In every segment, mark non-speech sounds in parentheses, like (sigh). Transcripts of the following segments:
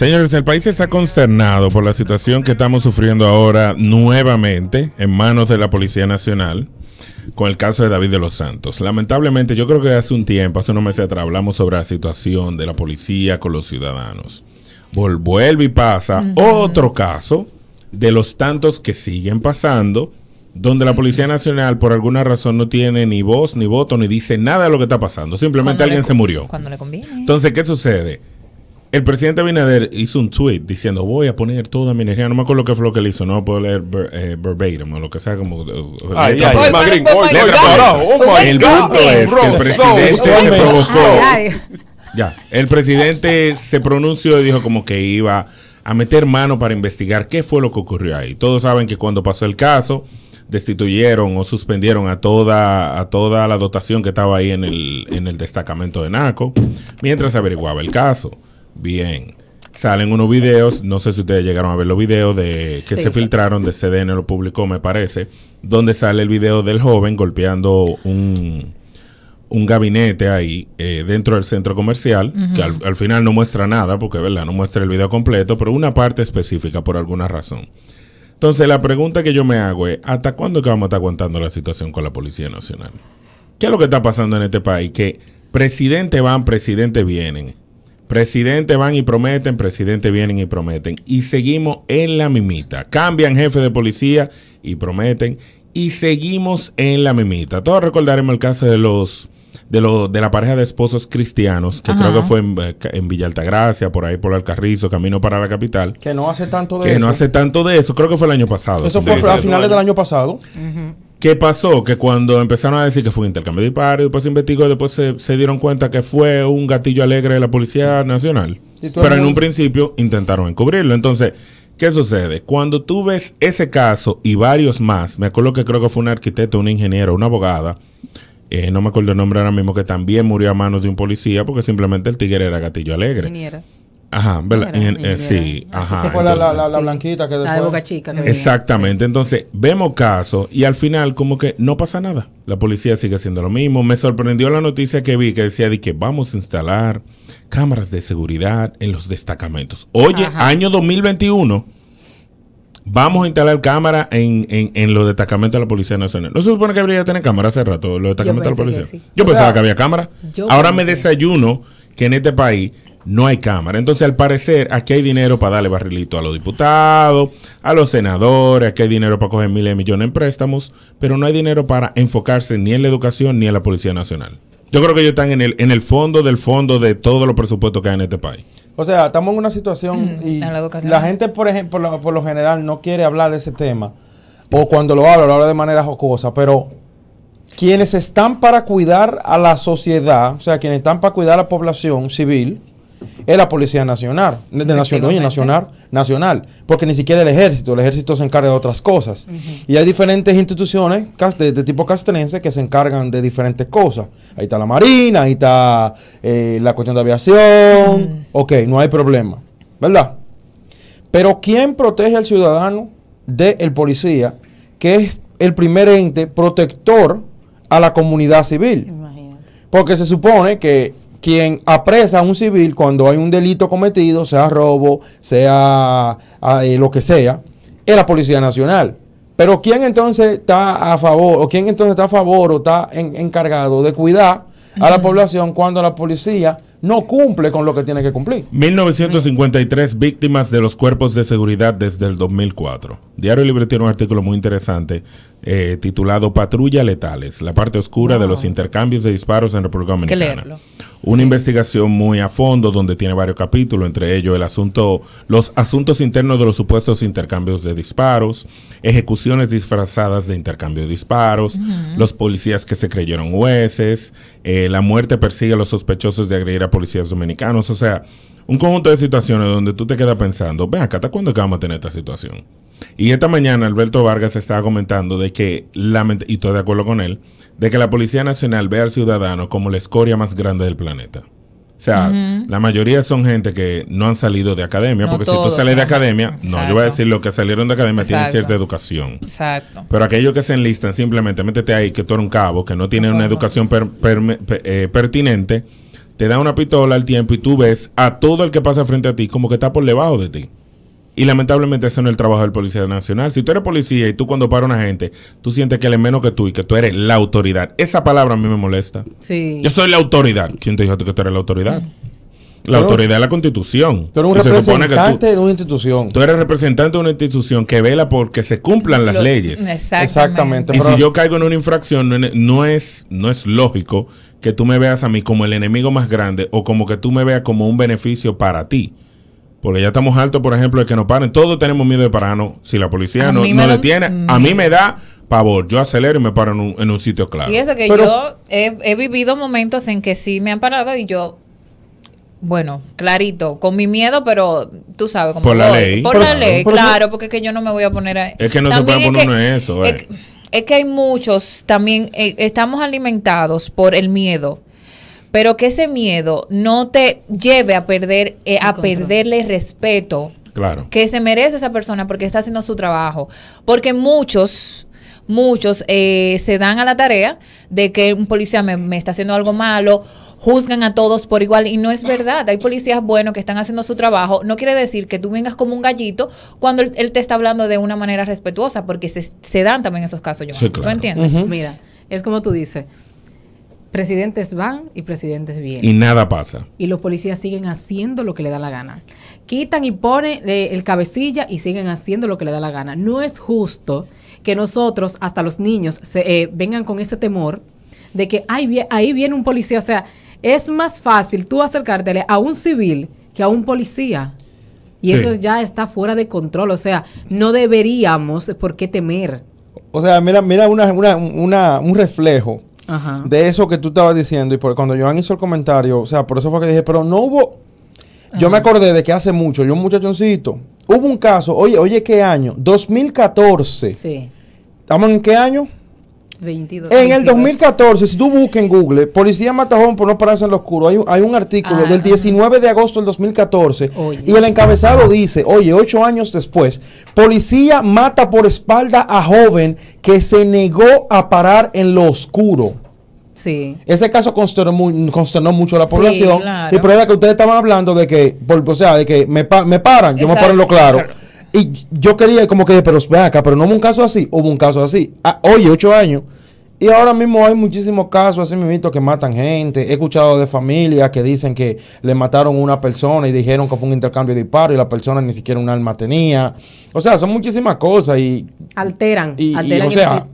Señores, el país está consternado por la situación que estamos sufriendo ahora nuevamente en manos de la Policía Nacional con el caso de David de los Santos. Lamentablemente, yo creo que hace un tiempo, hace unos meses atrás, hablamos sobre la situación de la policía con los ciudadanos. vuelve y pasa otro caso de los tantos que siguen pasando, donde la Policía Nacional por alguna razón no tiene ni voz, ni voto, ni dice nada de lo que está pasando. Simplemente alguien se murió. Cuando le conviene. Entonces, ¿qué sucede? El presidente Binader hizo un tweet diciendo voy a poner toda mi energía, no me acuerdo qué fue lo que le hizo, no puedo leer ver, eh, verbatim o lo que sea como... Eh, oh el el presidente se provocó. Ya, el presidente se pronunció y dijo como que iba a meter mano para investigar qué fue lo que ocurrió ahí. Todos saben que cuando pasó el caso destituyeron o suspendieron a toda, a toda la dotación que estaba ahí en el, en el destacamento de Naco mientras averiguaba el caso. Bien. Salen unos videos, no sé si ustedes llegaron a ver los videos de que se filtraron de CDN lo publicó, me parece, donde sale el video del joven golpeando un, gabinete ahí eh, dentro del centro comercial, que al, final no muestra nada, porque verdad, no muestra el video completo, pero una parte específica por alguna razón. Entonces la pregunta que yo me hago es, ¿hasta cuándo que vamos a estar aguantando la situación con la Policía Nacional? ¿Qué es lo que está pasando en este país? Que presidente van, presidente vienen. Presidente van y prometen, presidente vienen y prometen. Y seguimos en la mimita. Cambian jefe de policía y prometen. Y seguimos en la mimita. Todos recordaremos el caso de los de, los, de la pareja de esposos cristianos, que creo que fue en, en, Villa por ahí por Alcarrizo, camino para la capital. Que no hace tanto de eso. Que no hace tanto de eso, creo que fue el año pasado. Eso fue a finales del año pasado. ¿Qué pasó? Que cuando empezaron a decir que fue un intercambio de disparos, después se investigó, después se, dieron cuenta que fue un gatillo alegre de la Policía Nacional. Pero en un principio intentaron encubrirlo. Entonces, ¿qué sucede? Cuando tú ves ese caso y varios más, me acuerdo que creo que fue un arquitecto, un ingeniero, una abogada, eh, no me acuerdo el nombre ahora mismo, que también murió a manos de un policía porque simplemente el tigre era gatillo alegre. Ingeniera. Ajá, ¿verdad? Eh, sí, ajá. Esa fue la, blanquita que después... La de Boca Chica. exactamente, entonces vemos casos y al final como que no pasa nada. La policía sigue haciendo lo mismo. Me sorprendió la noticia que vi que decía de que vamos a instalar cámaras de seguridad en los destacamentos. Oye, año 2021 vamos a instalar cámara en, los destacamentos de la Policía Nacional. No se supone que habría que tener cámara hace rato, los destacamentos de la Policía. Yo pensaba que había cámara. Ahora me desayuno que en este país no hay cámara. Entonces, al parecer, aquí hay dinero para darle barrilito a los diputados, a los senadores, aquí hay dinero para coger miles de millones en préstamos, pero no hay dinero para enfocarse ni en la educación ni en la Policía Nacional. Yo creo que ellos están en el, en el fondo del fondo de todos los presupuestos que hay en este país. O sea, estamos en una situación mm, y la, gente, por ejemplo, por lo, por lo general no quiere hablar de ese tema. O cuando lo habla, lo habla de manera jocosa. Pero quienes están para cuidar a la sociedad, o sea, quienes están para cuidar a la población civil, es la Policía Nacional, de nacional, nacional, nacional, porque ni siquiera el ejército, el ejército se encarga de otras cosas. Y hay diferentes instituciones de, tipo castrense que se encargan de diferentes cosas. Ahí está la Marina, ahí está eh, la cuestión de aviación, ok, no hay problema, ¿verdad? Pero ¿quién protege al ciudadano del policía, que es el primer ente protector a la comunidad civil? Porque se supone que quien apresa a un civil cuando hay un delito cometido, sea robo, sea ah, eh, lo que sea, es la Policía Nacional. Pero ¿quién entonces está a favor o quién entonces está a favor o está encargado de cuidar a la población cuando la policía no cumple con lo que tiene que cumplir. 1953 víctimas de los cuerpos de seguridad desde el 2004. Diario Libre tiene un artículo muy interesante eh, titulado Patrulla Letales, la parte oscura de los intercambios de disparos en República Dominicana una investigación muy a fondo donde tiene varios capítulos, entre ellos el asunto, los asuntos internos de los supuestos intercambios de disparos, ejecuciones disfrazadas de intercambio de disparos, los policías que se creyeron jueces, eh, la muerte persigue a los sospechosos de agredir a policías dominicanos, o sea, un conjunto de situaciones donde tú te quedas pensando, ve acá, ¿hasta cuándo vamos a tener esta situación? Y esta mañana Alberto Vargas estaba comentando de que, y estoy de acuerdo con él, de que la Policía Nacional ve al ciudadano como la escoria más grande del planeta. O sea, la mayoría son gente que no han salido de academia, porque si tú sales de academia, no, yo voy a decir los que salieron de academia tienen cierta educación. Exacto. Pero aquellos que se enlistan, simplemente métete ahí, que tú eres un cabo, que no tienen una educación eh, pertinente, te da una pistola al tiempo y tú ves a todo el que pasa frente a ti como que está por debajo de ti. Y lamentablemente ese no es el trabajo del Policía Nacional. Si tú eres policía y tú cuando para a una gente, tú sientes que él es menos que tú y que tú eres la autoridad. Esa palabra a mí me molesta. Sí. Yo soy la autoridad. ¿Quién te dijo que tú eres la autoridad? La autoridad es la constitución. Tú eres un representante de una institución. Tú eres representante de una institución que vela porque se cumplan las leyes. Exactamente. Y si yo caigo en una infracción, no es, no es lógico que tú me veas a mí como el enemigo más grande o como que tú me veas como un beneficio para ti. Porque ya estamos altos, por ejemplo, de que nos paren. Todos tenemos miedo de pararnos. Si la policía nos no, no detiene, a mí me da pavor. Yo acelero y me paro en un, sitio claro. Y eso que yo he, vivido momentos en que sí me han parado y yo bueno, clarito, con mi miedo, pero tú sabes cómo Por la ley. Por, la ley, claro, porque es que yo no me voy a poner a... Es que no se puede poner eso. Eh es que hay muchos, también eh, estamos alimentados por el miedo, pero que ese miedo no te lleve a perder, eh, a perderle respeto claro. que se merece esa persona porque está haciendo su trabajo. Porque muchos, muchos eh, se dan a la tarea de que un policía me está haciendo algo malo juzgan a todos por igual y no es verdad. Hay policías buenos que están haciendo su trabajo. No quiere decir que tú vengas como un gallito cuando él, te está hablando de una manera respetuosa, porque se, dan también esos casos, yo entiendes? Mira, es como tú dices. Presidentes van y presidentes vienen. Y nada pasa. Y los policías siguen haciendo lo que le da la gana. Quitan y ponen eh, el cabecilla y siguen haciendo lo que le da la gana. No es justo que nosotros, hasta los niños, se, eh, vengan con ese temor de que ahí viene un policía. O sea, es más fácil tú acercártele a un civil que a un policía. Y eso ya está fuera de control. O sea, no deberíamos por qué temer. O sea, mira, mira una, un reflejo de eso que tú estabas diciendo. Y por, cuando Joan hizo el comentario, o sea, por eso fue que dije, pero no hubo. Yo me acordé de que hace mucho, yo un muchachoncito, hubo un caso, oye, oye, ¿qué año? 2014. Sí. ¿Estamos en qué año? en el 2014, si tú buscas en Google, Policía mata joven por no pararse en lo oscuro, hay, un artículo del 19 ah. de agosto del 2014 y el encabezado dice, oye, ocho años después, Policía mata por espalda a joven que se negó a parar en lo oscuro. Sí. Ese caso consternó, mucho a la población. Y claro. Y prueba que ustedes estaban hablando de que, o sea, de que me, paran, yo me paro en lo claro. Y yo quería como que, pero ven acá, pero no hubo un caso así, hubo un caso así. Ah, oye, ocho años. Y ahora mismo hay muchísimos casos así mismo que matan gente. He escuchado de familias que dicen que le mataron a una persona y dijeron que fue un intercambio de disparos y la persona ni siquiera un arma tenía. O sea, son muchísimas cosas y... Alteran. sea,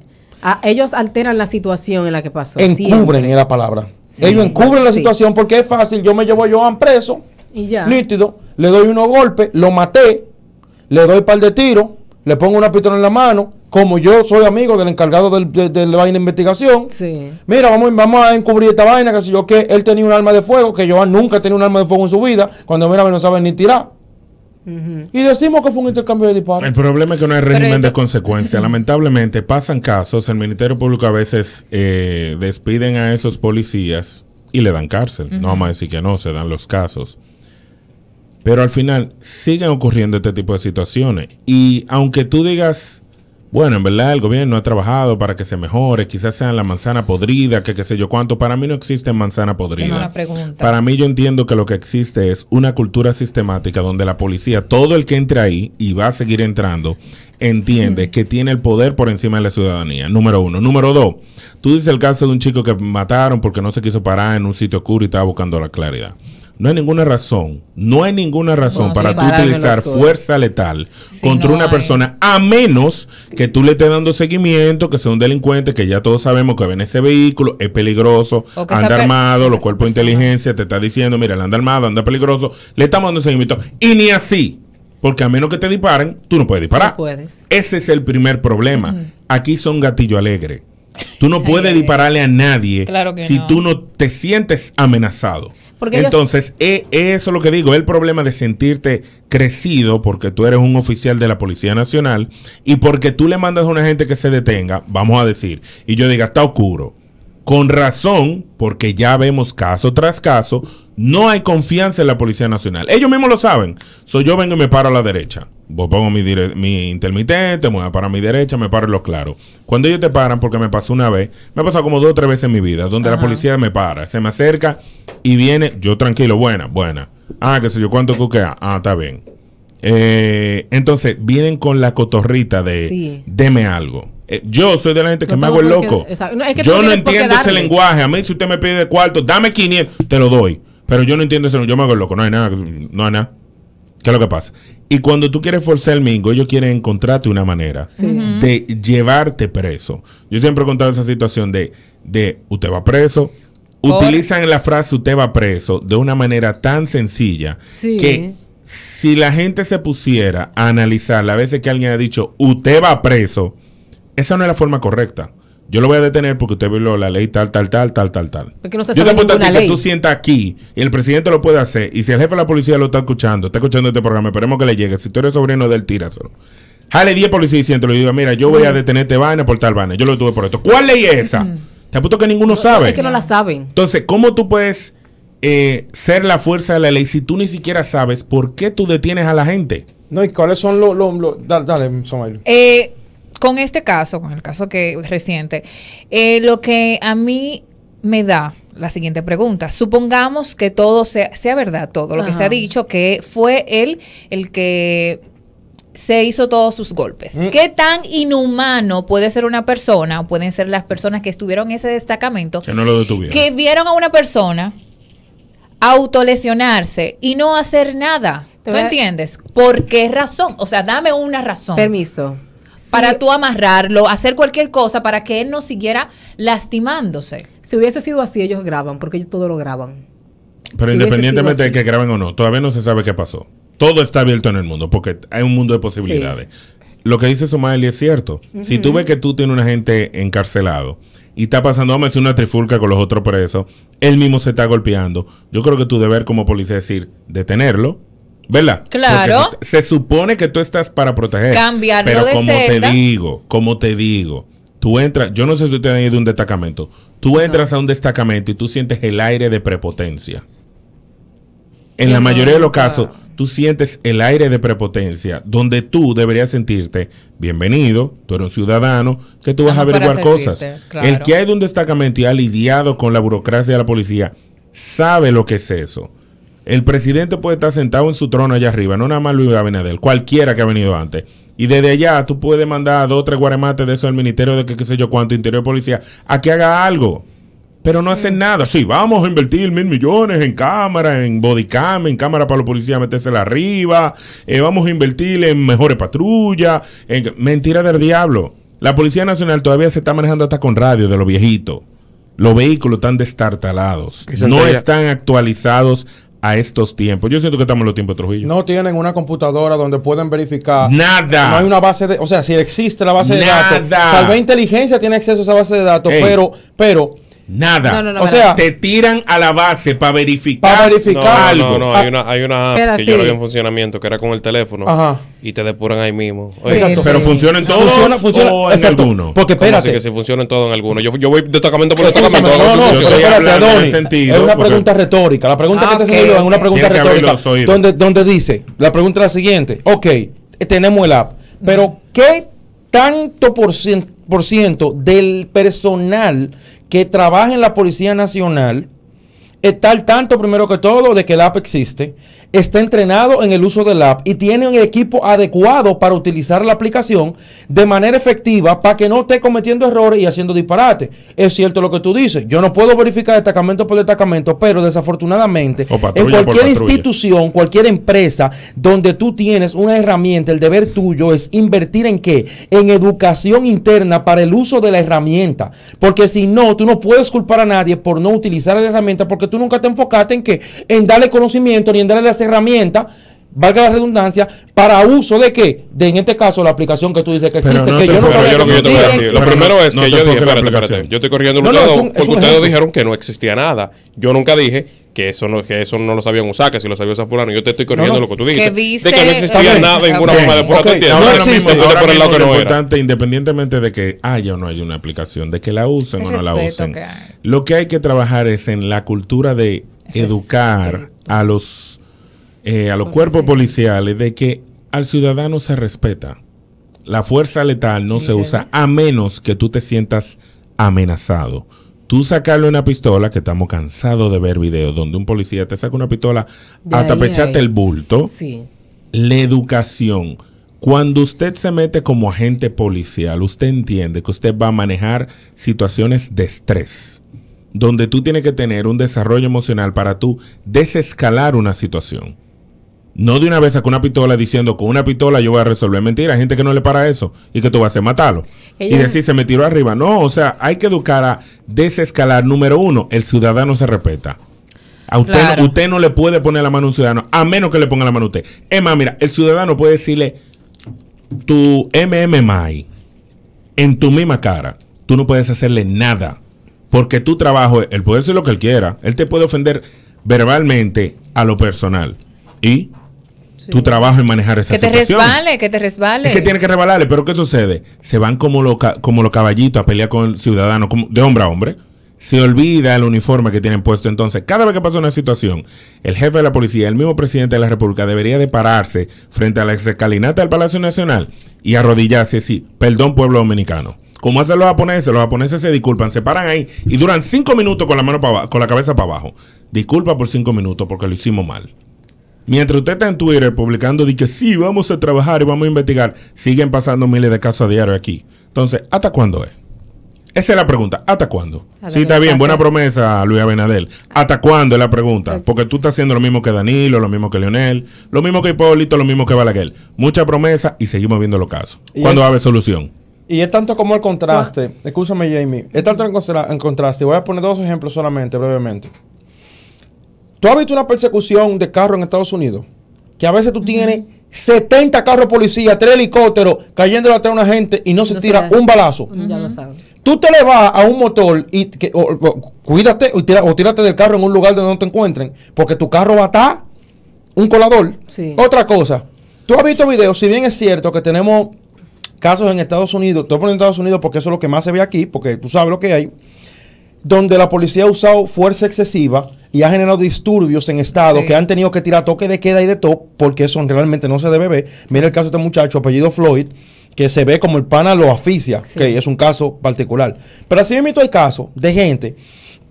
ellos alteran la situación en la que pasó. Encubren es la palabra. ellos encubren la situación porque es fácil. Yo me llevo a Joan preso. Y ya. Nítido. Le doy unos golpes. Lo maté le doy par de tiros, le pongo una pistola en la mano, como yo soy amigo del encargado del, de, la vaina de investigación. Sí. Mira, vamos, vamos a encubrir esta vaina, que si yo que él tenía un arma de fuego, que yo nunca tenía un arma de fuego en su vida, cuando mira, no sabe ni tirar. Y decimos que fue un intercambio de disparos. El problema es que no hay régimen de consecuencia. (laughs) Lamentablemente pasan casos, el Ministerio Público a veces eh, despiden a esos policías y le dan cárcel. No vamos a decir que no, se dan los casos. Pero al final siguen ocurriendo este tipo de situaciones. Y aunque tú digas, bueno, en verdad el gobierno ha trabajado para que se mejore, quizás sean la manzana podrida, que qué sé yo cuánto, para mí no existe manzana podrida. Para mí yo entiendo que lo que existe es una cultura sistemática donde la policía, todo el que entra ahí y va a seguir entrando, entiende que tiene el poder por encima de la ciudadanía, número uno. Número dos, tú dices el caso de un chico que mataron porque no se quiso parar en un sitio oscuro y estaba buscando la claridad no hay ninguna razón, no hay ninguna razón para tú utilizar fuerza letal contra una persona, a menos que tú le estés dando seguimiento, que sea un delincuente, que ya todos sabemos que ven ese vehículo, es peligroso, anda armado, los cuerpos de inteligencia te está diciendo, mira, él anda armado, anda peligroso, le estamos dando seguimiento. Y ni así, porque a menos que te disparen, tú no puedes disparar. Ese es el primer problema. Aquí son gatillo alegre. Tú no puedes dispararle a nadie si tú no te sientes amenazado. Entonces, eh, eso es lo que digo, el problema de sentirte crecido porque tú eres un oficial de la Policía Nacional y porque tú le mandas a una gente que se detenga, vamos a decir, y yo diga, está oscuro. Con razón, porque ya vemos caso tras caso, no hay confianza en la Policía Nacional. Ellos mismos lo saben. Soy yo vengo y me paro a la derecha. Voy pongo mi, mi, intermitente, para mi derecha, me paro en los claros. Cuando ellos te paran, porque me pasó una vez, me ha pasado como dos o tres veces en mi vida, donde la policía me para, se me acerca y viene, yo tranquilo, buena, buena. Ah, qué sé yo, ¿cuánto cuquea? Ah, ah, está bien. Eh, entonces, vienen con la cotorrita de deme algo. Eh, yo soy de la gente que me hago el loco. yo no entiendo ese lenguaje. A mí, si usted me pide cuarto, dame 500, te lo doy. Pero yo no entiendo ese Yo me hago el loco. No hay nada. No hay nada. ¿Qué es lo que pasa? Y cuando tú quieres forzar el mingo, ellos quieren encontrarte una manera de llevarte preso. Yo siempre he contado esa situación de, de usted va preso. Utilizan la frase usted va preso de una manera tan sencilla que si la gente se pusiera a analizar las veces que alguien ha dicho usted va preso, esa no es la forma correcta yo lo voy a detener porque usted vio la ley tal, tal, tal, tal, tal, tal. Porque no se yo te apuesto que tú sientas aquí y el presidente lo puede hacer. Y si el jefe de la policía lo está escuchando, está escuchando este programa, esperemos que le llegue. Si tú eres sobrino del tíraselo. Jale 10 policías y siéntelo y mira, yo voy a detenerte vaina por tal vaina. Yo lo tuve por esto. ¿Cuál ley es esa? Te apuesto que ninguno sabe. Es que no la saben. Entonces, ¿cómo tú puedes eh, ser la fuerza de la ley si tú ni siquiera sabes por qué tú detienes a la gente? No, ¿y cuáles son los... dale, dale, Eh con este caso, con el caso que reciente, eh, lo que a mí me da la siguiente pregunta. Supongamos que todo sea, sea verdad, todo lo que se ha dicho, que fue él el que se hizo todos sus golpes. Mm. ¿Qué tan inhumano puede ser una persona, o pueden ser las personas que estuvieron en ese destacamento, que, que vieron a una persona autolesionarse y no hacer nada? ¿Tú entiendes? ¿Por qué razón? O sea, dame una razón. Permiso para tú amarrarlo, hacer cualquier cosa para que él no siguiera lastimándose. Si hubiese sido así, ellos graban, porque ellos todo lo graban. Pero independientemente de que graben o no, todavía no se sabe qué pasó. Todo está abierto en el mundo, porque hay un mundo de posibilidades. Lo que dice Somaeli es cierto. Si tú ves que tú tienes una gente encarcelado, y está pasando, vamos a decir, una trifulca con los otros presos, él mismo se está golpeando. Yo creo que tu deber como policía es decir, detenerlo, ¿Verdad? Claro. Se, supone que tú estás para proteger. Cambiarlo pero como te digo, como te digo, tú entras, yo no sé si ustedes han ido a un destacamento, tú entras a un destacamento y tú sientes el aire de prepotencia. En la mayoría de los casos, tú sientes el aire de prepotencia, donde tú deberías sentirte bienvenido, tú eres un ciudadano, que tú vas a averiguar cosas. El que hay de un destacamento y ha lidiado con la burocracia de la policía, sabe lo que es eso. El presidente puede estar sentado en su trono allá arriba, no nada más Luis Abinader, cualquiera que ha venido antes. Y desde allá tú puedes mandar dos o tres guaremates de eso al Ministerio de qué sé yo cuánto, Interior Policía, a que haga algo. Pero no hacen mm. nada. Sí, vamos a invertir mil millones en cámara, en body cam, en cámara para los policías metérsela arriba. Eh, vamos a invertir en mejores patrullas. En... Mentira del diablo. La Policía Nacional todavía se está manejando hasta con radio de lo viejitos. Los vehículos están destartalados. No están actualizados a estos tiempos. Yo siento que estamos en los tiempos de Trujillo. No tienen una computadora donde pueden verificar. Nada. No hay una base de. O sea, si existe la base de datos. Tal vez inteligencia tiene acceso a esa base de datos, pero, pero Nada. o sea, te tiran a la base para verificar, algo. No, hay una, hay una app que yo lo vi en funcionamiento que era con el teléfono y te depuran ahí mismo. exacto. Pero funciona en todos funciona, funciona, o en exacto. Porque espérate. que si funciona en todos en alguno. Yo, yo voy de destacamento por destacamento. No, no, no. espérate, es una pues. pregunta retórica. La pregunta que te ah, okay. es una pregunta retórica. Donde, donde dice, la pregunta es la siguiente. Ok, tenemos el app, pero mm. ¿qué tanto por ciento ciento del personal que trabaja en la Policía Nacional está al tanto, primero que todo, de que el APA e existe, está entrenado en el uso del app y tiene un equipo adecuado para utilizar la aplicación de manera efectiva para que no esté cometiendo errores y haciendo disparates. Es cierto lo que tú dices. Yo no puedo verificar destacamento por destacamento, pero desafortunadamente en cualquier institución, cualquier empresa donde tú tienes una herramienta, el deber tuyo es invertir en qué? En educación interna para el uso de la herramienta. Porque si no, tú no puedes culpar a nadie por no utilizar la herramienta porque tú nunca te enfocaste en qué? en darle conocimiento ni en darle herramienta, valga la redundancia, para uso de qué? De en este caso la aplicación que tú dices que existe, que yo no sabía lo que Lo primero es que yo dije, espérate, espérate, yo estoy corrigiendo no, que porque ustedes dijeron que no existía nada. Yo nunca dije que eso no, que eso no lo sabían usar, que si lo sabía usar fulano, yo te estoy corrigiendo lo que tú dices. de que no existía nada, ninguna forma de por por el lado que no importante, independientemente de que haya ah, o no haya una aplicación, de que la usen o no la usen. Lo que hay que trabajar es en la cultura de educar a los eh, a los cuerpos policiales de que al ciudadano se respeta. La fuerza letal no se usa a menos que tú te sientas amenazado. Tú sacarle una pistola, que estamos cansados de ver videos donde un policía te saca una pistola hasta el bulto. La educación. Cuando usted se mete como agente policial, usted entiende que usted va a manejar situaciones de estrés, donde tú tienes que tener un desarrollo emocional para tú desescalar una situación. No de una vez con una pistola diciendo con una pistola yo voy a resolver. Mentira, hay gente que no le para eso y que tú vas a matarlo. Y decir se me tiró arriba. No, o sea, hay que educar a desescalar. Número uno, el ciudadano se respeta. A usted, usted no le puede poner la mano a un ciudadano, a menos que le ponga la mano a usted. Emma mira, el ciudadano puede decirle tu MMI en tu misma cara. Tú no puedes hacerle nada. Porque tu trabajo, él puede ser lo que él quiera. Él te puede ofender verbalmente a lo personal. Y tu trabajo en manejar esa que te resbale, que te resbale. Es que tiene que resbalarle, pero ¿qué sucede? Se van como los como caballitos a pelear con el ciudadano, como, de hombre a hombre. Se olvida el uniforme que tienen puesto. Entonces, cada vez que pasa una situación, el jefe de la policía, el mismo presidente de la República, debería de pararse frente a la escalinata del Palacio Nacional y arrodillarse así. Perdón, pueblo dominicano. Como hacen los japoneses, los japoneses se disculpan, se paran ahí y duran cinco minutos con la, mano con la cabeza para abajo. Disculpa por cinco minutos porque lo hicimos mal. Mientras usted está en Twitter publicando de que sí, vamos a trabajar y vamos a investigar, siguen pasando miles de casos a diario aquí. Entonces, ¿hasta cuándo es? Esa es la pregunta. ¿Hasta cuándo? Sí, está bien. Buena promesa, Luis Abinadel. ¿Hasta ah. cuándo es la pregunta? Porque tú estás haciendo lo mismo que Danilo, lo mismo que Leonel, lo mismo que Hipólito, lo mismo que Balaguer. Mucha promesa y seguimos viendo los casos. ¿Cuándo va a haber solución? Y es tanto como el contraste, escúchame Jamie, es tanto en contraste, voy a poner dos ejemplos solamente brevemente. ¿Tú has visto una persecución de carro en Estados Unidos? Que a veces tú tienes 70 carros policía, tres helicópteros cayendo atrás de una gente y no se tira un balazo. Ya lo sabes. Tú te le vas a un motor y que, cuídate o, tírate del carro en un lugar donde no te encuentren, porque tu carro va a estar un colador. Sí. Otra cosa, tú has visto videos, si bien es cierto que tenemos casos en Estados Unidos, estoy en Estados Unidos porque eso es lo que más se ve aquí, porque tú sabes lo que hay, donde la policía ha usado fuerza excesiva y ha generado disturbios en estado, que han tenido que tirar toque de queda y de todo porque eso realmente no se debe ver. Mira el caso de este muchacho, apellido Floyd, que se ve como el pana lo asfixia, que es un caso particular. Pero así mismo hay casos de gente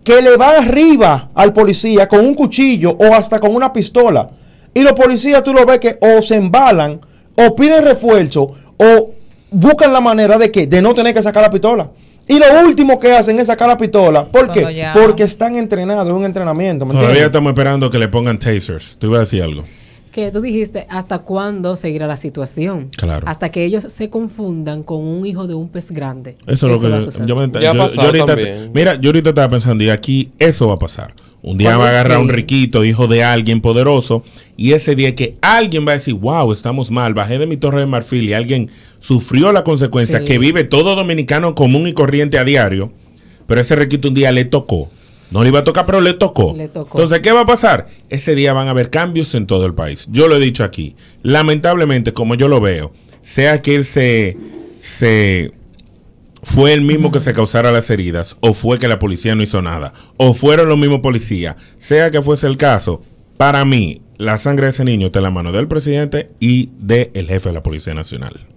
que le va arriba al policía con un cuchillo o hasta con una pistola. Y los policías tú lo ves que o se embalan o piden refuerzo o buscan la manera de que de no tener que sacar la pistola. Y lo último que hacen es sacar la pistola. ¿Por qué? Porque están entrenados, es un entrenamiento. Todavía estamos esperando que le pongan tasers. Tú ibas a decir algo que tú dijiste, ¿hasta cuándo seguirá la situación? Claro. Hasta que ellos se confundan con un hijo de un pez grande. Eso es lo que va a suceder. Mira, yo ahorita estaba pensando, y aquí eso va a pasar. Un día va a agarrar un riquito, hijo de alguien poderoso, y ese día que alguien va a decir, wow, estamos mal, bajé de mi torre de marfil y alguien sufrió la consecuencia que vive todo dominicano común y corriente a diario, pero ese riquito un día le tocó no le iba a tocar, pero le tocó. Entonces, ¿qué va a pasar? Ese día van a haber cambios en todo el país. Yo lo he dicho aquí. Lamentablemente, como yo lo veo, sea que él se, fue el mismo que se causara las heridas, o fue que la policía no hizo nada, o fueron los mismos policías, sea que fuese el caso, para mí, la sangre de ese niño está en la mano del presidente y del jefe de la Policía Nacional.